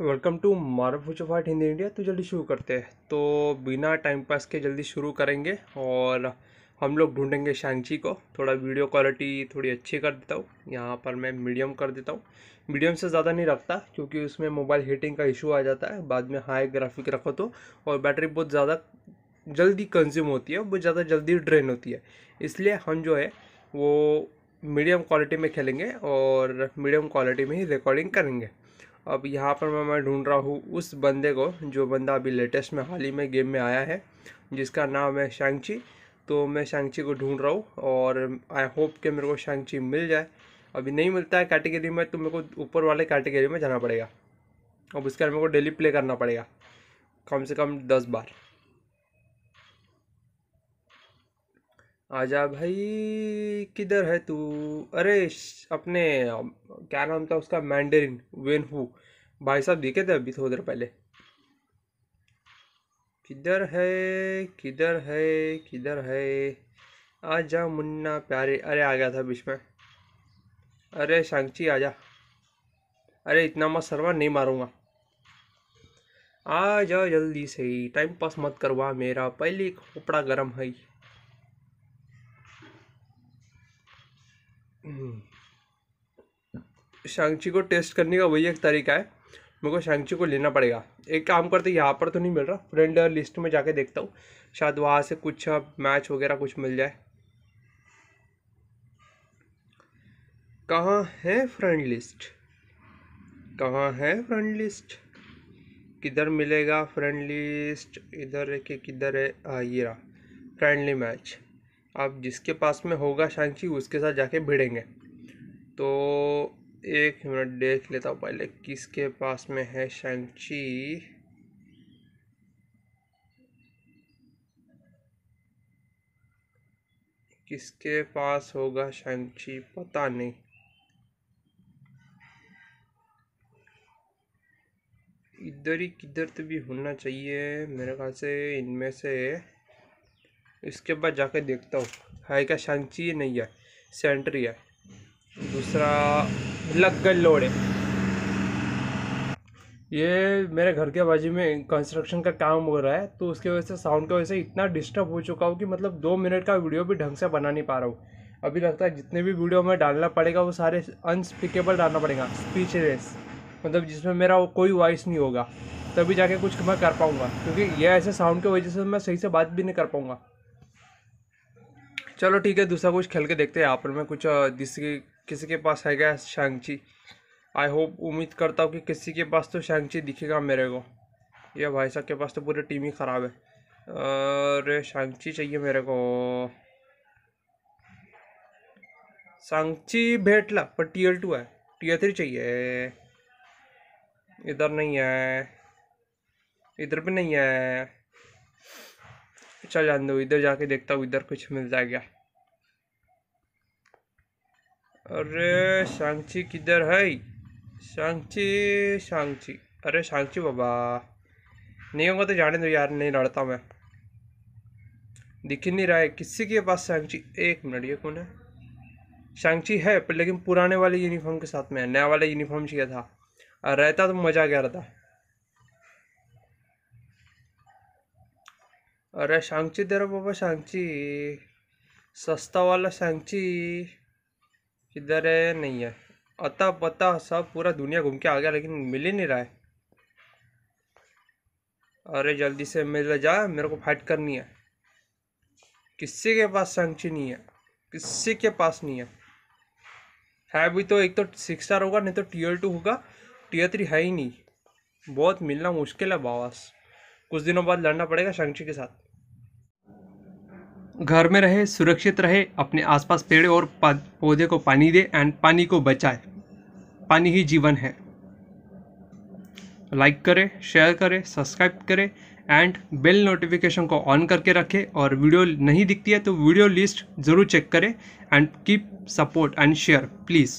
welcome to मारव future fight Hindi India तो जल्दी शुरू करते हैं तो बिना टाइम पास के जल्दी शुरू करेंगे और हम लोग ढूंढेंगे शांची को थोड़ा वीडियो क्वालिटी थोड़ी अच्छी कर देता हूँ यहाँ पर मैं मीडियम कर देता हूँ मीडियम से ज़्यादा नहीं रखता क्योंकि उसमें मोबाइल हीटिंग का इशू आ जाता है बाद में हाई ग्राफिक रखो तो और बैटरी बहुत ज़्यादा जल्दी कंज्यूम होती है बहुत ज़्यादा जल्दी ड्रेन होती है इसलिए हम जो है वो मीडियम क्वालिटी में खेलेंगे और मीडियम क्वालिटी में ही रिकॉर्डिंग करेंगे अब यहाँ पर मैं मैं ढूंढ रहा हूँ उस बंदे को जो बंदा अभी लेटेस्ट में हाल ही में गेम में आया है जिसका नाम है शांची तो मैं शैंगची को ढूंढ रहा हूँ और आई होप कि मेरे को शैंगची मिल जाए अभी नहीं मिलता है कैटेगरी में तो मेरे को ऊपर वाले कैटेगरी में जाना पड़ेगा अब उसके बाद मेरे को डेली प्ले करना पड़ेगा कम से कम दस बार आजा भाई किधर है तू अरे अपने क्या नाम था उसका मैंडरिन वेन हु भाई साहब दिखे थे अभी थोड़ी देर पहले किधर है किधर है किधर है आजा मुन्ना प्यारे अरे आ गया था बीच में अरे शांची आजा अरे इतना मत सरवा नहीं मारूंगा आ जाओ जल्दी से टाइम पास मत करवा मेरा पहले खोपड़ा गर्म है शांची को टेस्ट करने का वही एक तरीका है मेरे को शांची को लेना पड़ेगा एक काम करते यहाँ पर तो नहीं मिल रहा फ्रेंड लिस्ट में जाके देखता हूँ शायद वहाँ से कुछ मैच वगैरह कुछ मिल जाए कहाँ है फ्रेंड लिस्ट कहाँ है फ्रेंड लिस्ट किधर मिलेगा फ्रेंड लिस्ट इधर के किधर है आ, हाँ, ये रहा फ्रेंडली मैच आप जिसके पास में होगा शांची उसके साथ जाके भिड़ेंगे तो एक मिनट देख लेता हूँ पहले किसके पास में है शांची किसके पास होगा शंक्षी पता नहीं इधर ही किधर तो भी होना चाहिए मेरे ख्याल से इनमें से इसके बाद जाके देखता हूँ है क्या शंची नहीं है सेंट्री है दूसरा लग्गल लोड़े ये मेरे घर के बाजू में कंस्ट्रक्शन का काम हो रहा है तो उसकी वजह से साउंड की वजह से इतना डिस्टर्ब हो चुका हूँ कि मतलब दो मिनट का वीडियो भी ढंग से बना नहीं पा रहा हूँ अभी लगता है जितने भी वीडियो में डालना पड़ेगा वो सारे अनस्पीकेबल डालना पड़ेगा स्पीचलेस मतलब जिसमें मेरा वो कोई वॉइस नहीं होगा तभी जाके कुछ मैं कर पाऊँगा क्योंकि ये ऐसे साउंड की वजह से मैं सही से बात भी नहीं कर पाऊँगा चलो ठीक है दूसरा कुछ खेल के देखते हैं यहाँ पर मैं कुछ जिसके किसी के पास है क्या शांची आई होप उम्मीद करता हूँ कि किसी के पास तो शांची दिखेगा मेरे को या भाई साहब के पास तो पूरी टीम ही ख़राब है अरे शांची चाहिए मेरे को भेट भेटला पर टीयर टू है टीयर थ्री चाहिए इधर नहीं है इधर भी नहीं है चल जान दो इधर जाके देखता हूँ इधर कुछ मिल जाएगा अरे सांची किधर है सांची सांची अरे सांची बाबा नहीं होगा तो जाने दो यार नहीं लड़ता मैं दिख नहीं रहा है किसी के पास सांची एक मिनट ये कौन है सांची है पर लेकिन पुराने वाले यूनिफॉर्म के साथ में है नया वाला यूनिफॉर्म चाहिए था और रहता तो मज़ा क्या रहता अरे सांगची दे रहा बाबा सांगची सस्ता वाला सांगची किधर है नहीं है अता पता सब पूरा दुनिया घूम के आ गया लेकिन मिल ही नहीं रहा है अरे जल्दी से मिल जा मेरे को फाइट करनी है किसी के पास सांची नहीं है किसी के पास नहीं है है भी तो एक तो सिक्स स्टार होगा नहीं तो टीयर टू होगा टीयर थ्री है ही नहीं बहुत मिलना मुश्किल है बावास कुछ दिनों बाद लड़ना पड़ेगा शंक्ची के साथ घर में रहे सुरक्षित रहे अपने आसपास पेड़ और पौधे को पानी दे एंड पानी को बचाए पानी ही जीवन है लाइक करें शेयर करें सब्सक्राइब करें एंड बेल नोटिफिकेशन को ऑन करके रखें और वीडियो नहीं दिखती है तो वीडियो लिस्ट ज़रूर चेक करें and keep support and share please